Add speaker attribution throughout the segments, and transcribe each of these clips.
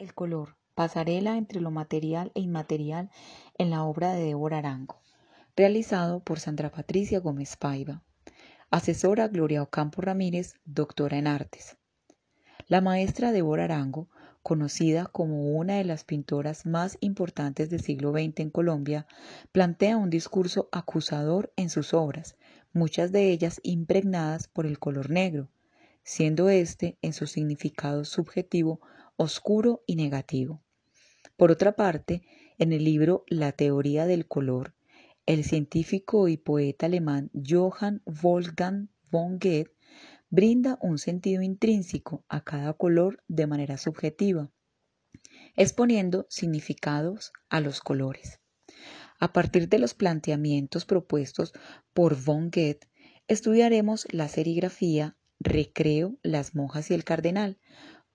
Speaker 1: El color, pasarela entre lo material e inmaterial en la obra de Débora Arango, realizado por Sandra Patricia Gómez Paiva. Asesora Gloria Ocampo Ramírez, doctora en artes. La maestra Débora Arango, conocida como una de las pintoras más importantes del siglo XX en Colombia, plantea un discurso acusador en sus obras, muchas de ellas impregnadas por el color negro, siendo este, en su significado subjetivo, oscuro y negativo. Por otra parte, en el libro La teoría del color, el científico y poeta alemán Johann Wolfgang von Goethe brinda un sentido intrínseco a cada color de manera subjetiva, exponiendo significados a los colores. A partir de los planteamientos propuestos por von Goethe, estudiaremos la serigrafía, recreo, las monjas y el cardenal,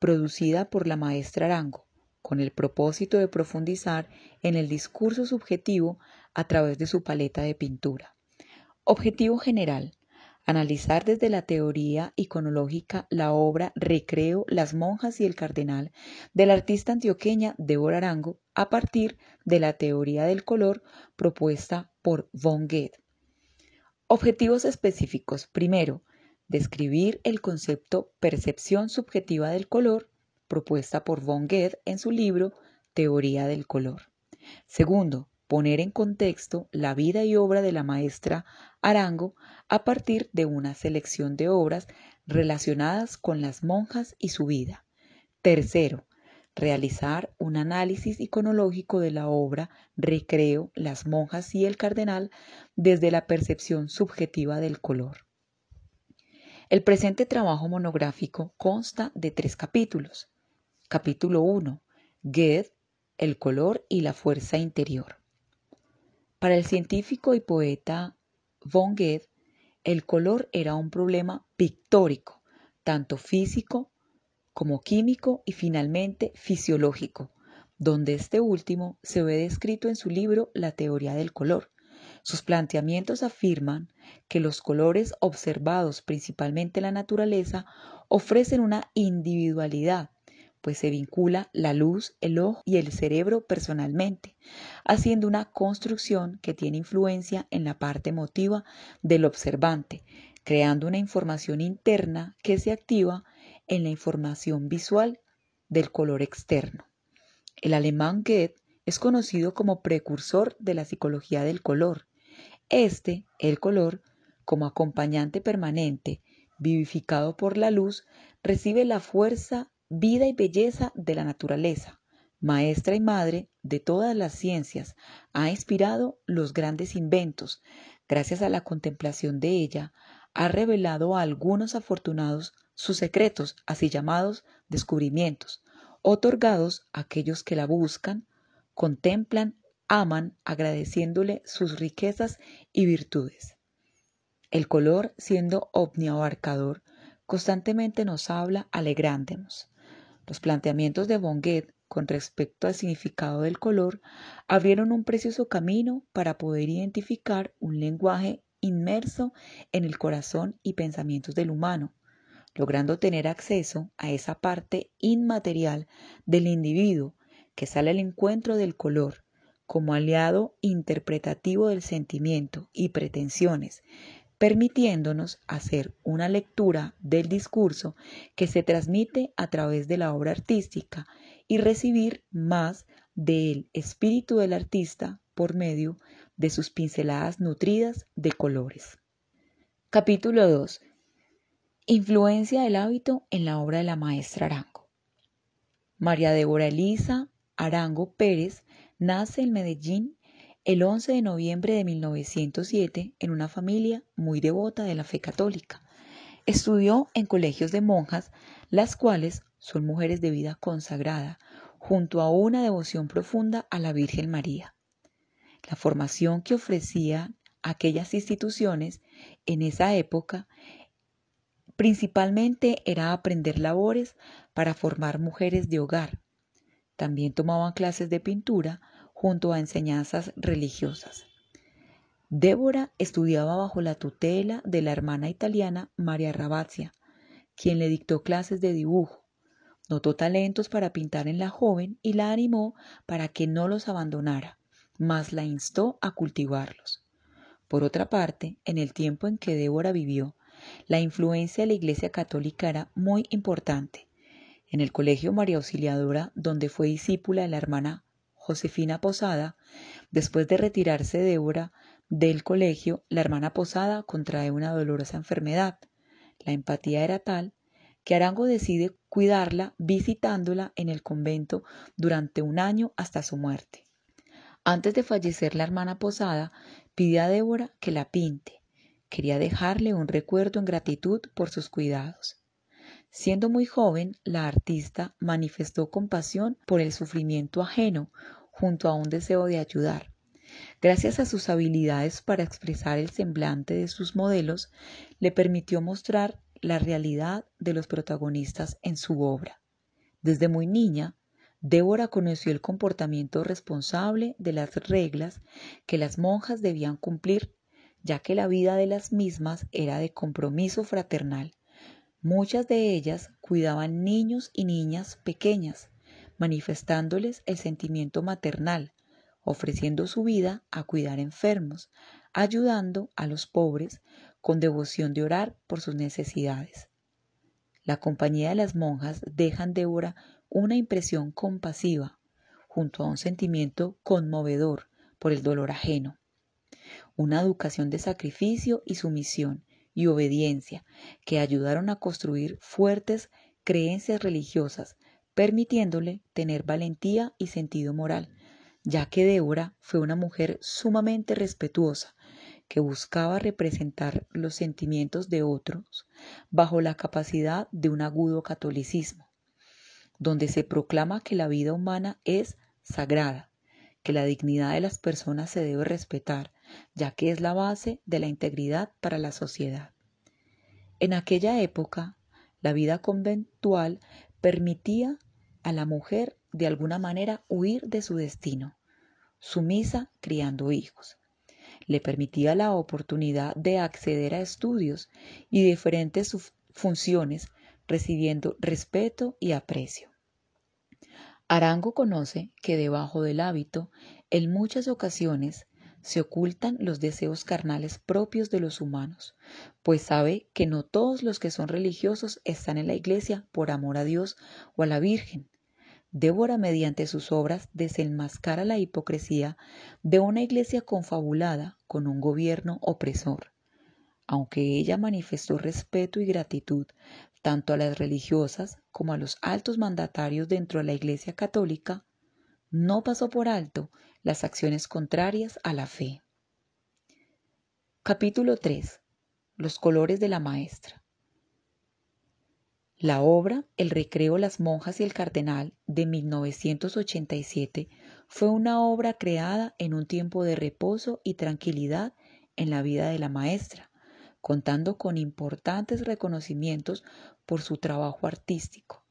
Speaker 1: producida por la maestra Arango, con el propósito de profundizar en el discurso subjetivo a través de su paleta de pintura. Objetivo general. Analizar desde la teoría iconológica la obra Recreo, las monjas y el cardenal del artista antioqueña Débora Arango a partir de la teoría del color propuesta por Von Goethe. Objetivos específicos. Primero, describir el concepto percepción subjetiva del color propuesta por von Goethe en su libro Teoría del color. Segundo, poner en contexto la vida y obra de la maestra Arango a partir de una selección de obras relacionadas con las monjas y su vida. Tercero, realizar un análisis iconológico de la obra Recreo, las monjas y el cardenal desde la percepción subjetiva del color. El presente trabajo monográfico consta de tres capítulos. Capítulo 1. Goethe, el color y la fuerza interior. Para el científico y poeta von Goethe, el color era un problema pictórico, tanto físico como químico y finalmente fisiológico, donde este último se ve descrito en su libro La teoría del color, sus planteamientos afirman que los colores observados principalmente en la naturaleza ofrecen una individualidad, pues se vincula la luz, el ojo y el cerebro personalmente, haciendo una construcción que tiene influencia en la parte emotiva del observante, creando una información interna que se activa en la información visual del color externo. El alemán Goethe es conocido como precursor de la psicología del color, este, el color, como acompañante permanente, vivificado por la luz, recibe la fuerza, vida y belleza de la naturaleza. Maestra y madre de todas las ciencias, ha inspirado los grandes inventos. Gracias a la contemplación de ella, ha revelado a algunos afortunados sus secretos, así llamados descubrimientos, otorgados a aquellos que la buscan, contemplan aman agradeciéndole sus riquezas y virtudes. El color, siendo abarcador, constantemente nos habla alegrándonos. Los planteamientos de Bonguet con respecto al significado del color abrieron un precioso camino para poder identificar un lenguaje inmerso en el corazón y pensamientos del humano, logrando tener acceso a esa parte inmaterial del individuo que sale al encuentro del color, como aliado interpretativo del sentimiento y pretensiones, permitiéndonos hacer una lectura del discurso que se transmite a través de la obra artística y recibir más del espíritu del artista por medio de sus pinceladas nutridas de colores. Capítulo 2. Influencia del hábito en la obra de la maestra Arango. María Débora Elisa Arango Pérez Nace en Medellín el 11 de noviembre de 1907 en una familia muy devota de la fe católica. Estudió en colegios de monjas, las cuales son mujeres de vida consagrada, junto a una devoción profunda a la Virgen María. La formación que ofrecían aquellas instituciones en esa época principalmente era aprender labores para formar mujeres de hogar, también tomaban clases de pintura junto a enseñanzas religiosas. Débora estudiaba bajo la tutela de la hermana italiana María Rabazia, quien le dictó clases de dibujo. Notó talentos para pintar en la joven y la animó para que no los abandonara, mas la instó a cultivarlos. Por otra parte, en el tiempo en que Débora vivió, la influencia de la Iglesia Católica era muy importante. En el Colegio María Auxiliadora, donde fue discípula de la hermana Josefina Posada, después de retirarse Débora del colegio, la hermana Posada contrae una dolorosa enfermedad. La empatía era tal que Arango decide cuidarla visitándola en el convento durante un año hasta su muerte. Antes de fallecer la hermana Posada, pide a Débora que la pinte. Quería dejarle un recuerdo en gratitud por sus cuidados. Siendo muy joven, la artista manifestó compasión por el sufrimiento ajeno junto a un deseo de ayudar. Gracias a sus habilidades para expresar el semblante de sus modelos, le permitió mostrar la realidad de los protagonistas en su obra. Desde muy niña, Débora conoció el comportamiento responsable de las reglas que las monjas debían cumplir, ya que la vida de las mismas era de compromiso fraternal Muchas de ellas cuidaban niños y niñas pequeñas, manifestándoles el sentimiento maternal, ofreciendo su vida a cuidar enfermos, ayudando a los pobres con devoción de orar por sus necesidades. La compañía de las monjas deja de ora una impresión compasiva, junto a un sentimiento conmovedor por el dolor ajeno, una educación de sacrificio y sumisión y obediencia que ayudaron a construir fuertes creencias religiosas, permitiéndole tener valentía y sentido moral, ya que Débora fue una mujer sumamente respetuosa, que buscaba representar los sentimientos de otros bajo la capacidad de un agudo catolicismo, donde se proclama que la vida humana es sagrada, que la dignidad de las personas se debe respetar, ya que es la base de la integridad para la sociedad. En aquella época, la vida conventual permitía a la mujer de alguna manera huir de su destino, sumisa criando hijos. Le permitía la oportunidad de acceder a estudios y diferentes funciones, recibiendo respeto y aprecio. Arango conoce que debajo del hábito, en muchas ocasiones, se ocultan los deseos carnales propios de los humanos, pues sabe que no todos los que son religiosos están en la iglesia por amor a Dios o a la Virgen. Débora mediante sus obras desenmascara la hipocresía de una iglesia confabulada con un gobierno opresor. Aunque ella manifestó respeto y gratitud tanto a las religiosas como a los altos mandatarios dentro de la Iglesia Católica, no pasó por alto las acciones contrarias a la fe. Capítulo 3. Los colores de la maestra. La obra El recreo, las monjas y el cardenal de 1987 fue una obra creada en un tiempo de reposo y tranquilidad en la vida de la maestra, contando con importantes reconocimientos por su trabajo artístico.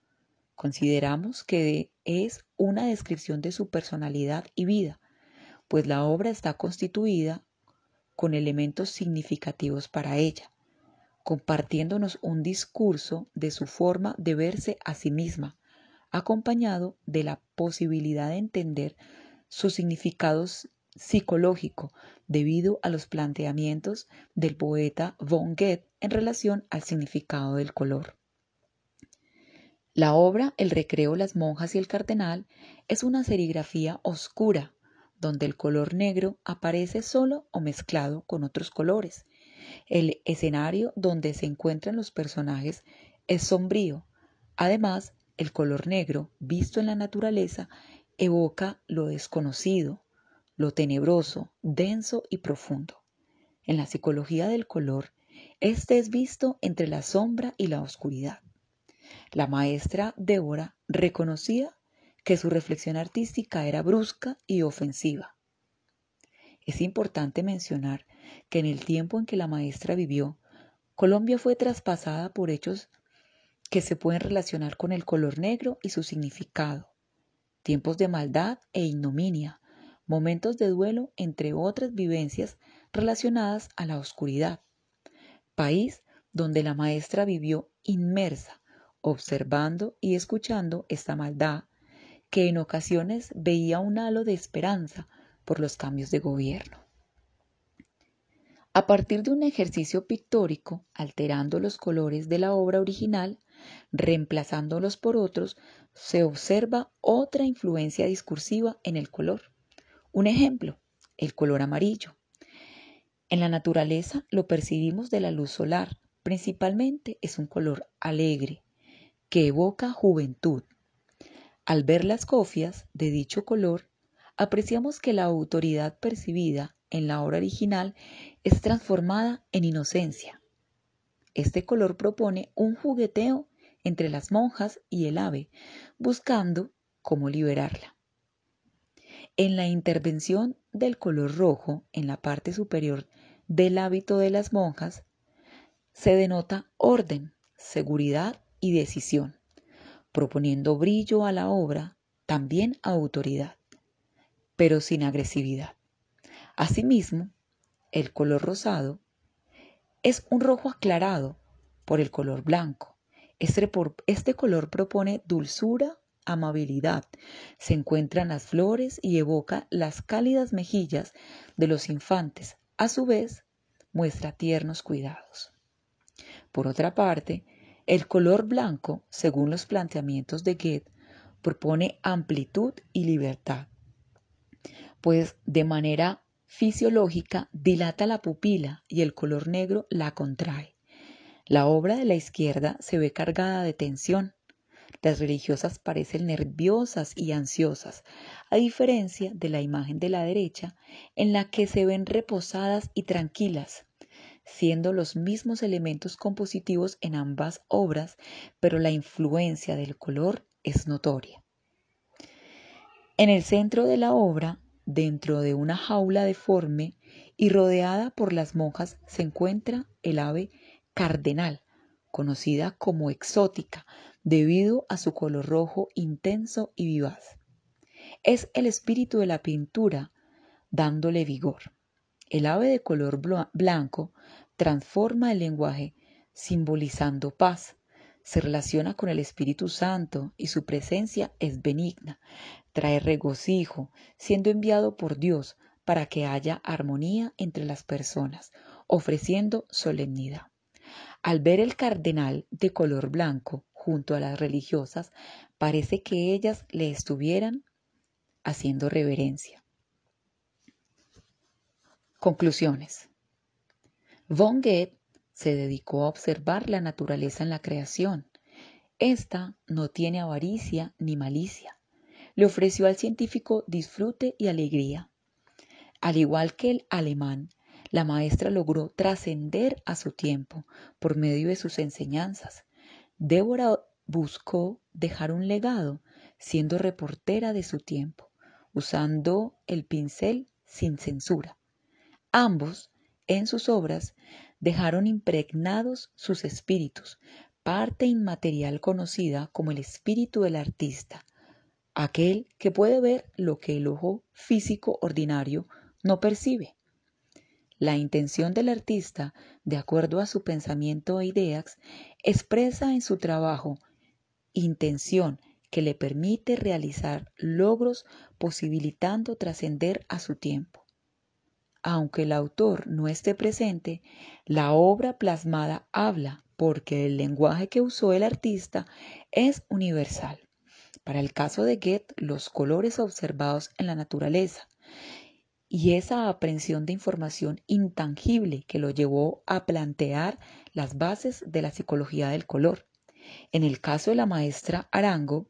Speaker 1: Consideramos que es una descripción de su personalidad y vida, pues la obra está constituida con elementos significativos para ella, compartiéndonos un discurso de su forma de verse a sí misma, acompañado de la posibilidad de entender su significado psicológico debido a los planteamientos del poeta von Goethe en relación al significado del color. La obra El recreo, las monjas y el cardenal es una serigrafía oscura donde el color negro aparece solo o mezclado con otros colores. El escenario donde se encuentran los personajes es sombrío. Además, el color negro, visto en la naturaleza, evoca lo desconocido, lo tenebroso, denso y profundo. En la psicología del color, este es visto entre la sombra y la oscuridad. La maestra Débora reconocía que su reflexión artística era brusca y ofensiva. Es importante mencionar que en el tiempo en que la maestra vivió, Colombia fue traspasada por hechos que se pueden relacionar con el color negro y su significado, tiempos de maldad e ignominia, momentos de duelo, entre otras vivencias relacionadas a la oscuridad, país donde la maestra vivió inmersa, observando y escuchando esta maldad, que en ocasiones veía un halo de esperanza por los cambios de gobierno. A partir de un ejercicio pictórico, alterando los colores de la obra original, reemplazándolos por otros, se observa otra influencia discursiva en el color. Un ejemplo, el color amarillo. En la naturaleza lo percibimos de la luz solar. Principalmente es un color alegre, que evoca juventud, al ver las cofias de dicho color, apreciamos que la autoridad percibida en la obra original es transformada en inocencia. Este color propone un jugueteo entre las monjas y el ave, buscando cómo liberarla. En la intervención del color rojo en la parte superior del hábito de las monjas, se denota orden, seguridad y decisión proponiendo brillo a la obra, también autoridad, pero sin agresividad. Asimismo, el color rosado es un rojo aclarado por el color blanco. Este, este, color propone dulzura, amabilidad. Se encuentran las flores y evoca las cálidas mejillas de los infantes. A su vez, muestra tiernos cuidados. Por otra parte, el color blanco, según los planteamientos de Goethe, propone amplitud y libertad, pues de manera fisiológica dilata la pupila y el color negro la contrae. La obra de la izquierda se ve cargada de tensión. Las religiosas parecen nerviosas y ansiosas, a diferencia de la imagen de la derecha, en la que se ven reposadas y tranquilas siendo los mismos elementos compositivos en ambas obras, pero la influencia del color es notoria. En el centro de la obra, dentro de una jaula deforme y rodeada por las monjas, se encuentra el ave cardenal, conocida como exótica, debido a su color rojo intenso y vivaz. Es el espíritu de la pintura dándole vigor. El ave de color blanco transforma el lenguaje simbolizando paz. Se relaciona con el Espíritu Santo y su presencia es benigna. Trae regocijo, siendo enviado por Dios para que haya armonía entre las personas, ofreciendo solemnidad. Al ver el cardenal de color blanco junto a las religiosas, parece que ellas le estuvieran haciendo reverencia. Conclusiones. Von Goethe se dedicó a observar la naturaleza en la creación. Esta no tiene avaricia ni malicia. Le ofreció al científico disfrute y alegría. Al igual que el alemán, la maestra logró trascender a su tiempo por medio de sus enseñanzas. Débora buscó dejar un legado siendo reportera de su tiempo, usando el pincel sin censura. Ambos, en sus obras, dejaron impregnados sus espíritus, parte inmaterial conocida como el espíritu del artista, aquel que puede ver lo que el ojo físico ordinario no percibe. La intención del artista, de acuerdo a su pensamiento e ideas, expresa en su trabajo intención que le permite realizar logros posibilitando trascender a su tiempo aunque el autor no esté presente, la obra plasmada habla porque el lenguaje que usó el artista es universal. Para el caso de Goethe, los colores observados en la naturaleza y esa aprensión de información intangible que lo llevó a plantear las bases de la psicología del color. En el caso de la maestra Arango,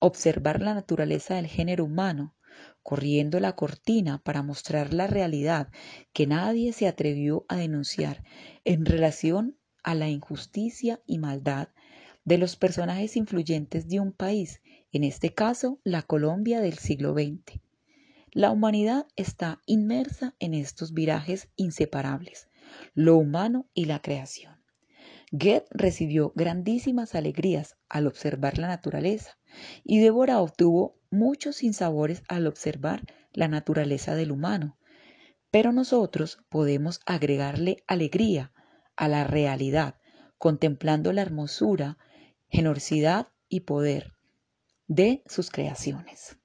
Speaker 1: observar la naturaleza del género humano, corriendo la cortina para mostrar la realidad que nadie se atrevió a denunciar en relación a la injusticia y maldad de los personajes influyentes de un país, en este caso la Colombia del siglo XX. La humanidad está inmersa en estos virajes inseparables, lo humano y la creación. Goethe recibió grandísimas alegrías al observar la naturaleza y Débora obtuvo muchos sinsabores al observar la naturaleza del humano, pero nosotros podemos agregarle alegría a la realidad, contemplando la hermosura, generosidad y poder de sus creaciones.